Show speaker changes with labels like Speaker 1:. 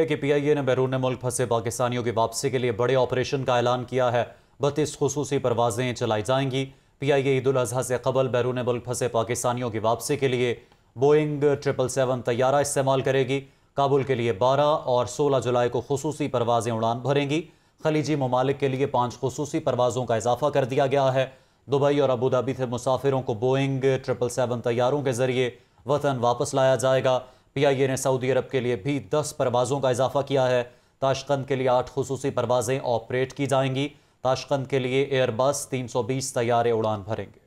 Speaker 1: आई PIA ने बैरून मुल्क फंसे पाकिस्तानियों की वापसी के लिए बड़े ऑपरेशन का ऐलान किया है बत्तीस खसूसी परवाजें चलाई जाएंगी पीआईए ईद अजहा से कबल बैरून मुल्क फंसे पाकिस्तानियों की वापसी के लिए बोइंग ट्रिपल सेवन तैयारा इस्तेमाल करेगी काबुल के लिए बारह और सोलह जुलाई को खसूसी परवाजें उड़ान भरेंगी खलीजी ममालिक के लिए पाँच खसूसी परवाज़ों का इजाफा कर दिया गया है दुबई और अबूधाबी से मुसाफिरों को बोइंग ट्रिपल सेवन तैयारों के ज़रिए वतन वापस लाया जाएगा पीआईए ने सऊदी अरब के लिए भी दस परवाज़ों का इजाफा किया है ताशकंद के लिए आठ खसूसी परवाज़ें ऑपरेट की जाएंगी ताशकंद के लिए एयरबस तीन सौ बीस तैयारे उड़ान भरेंगे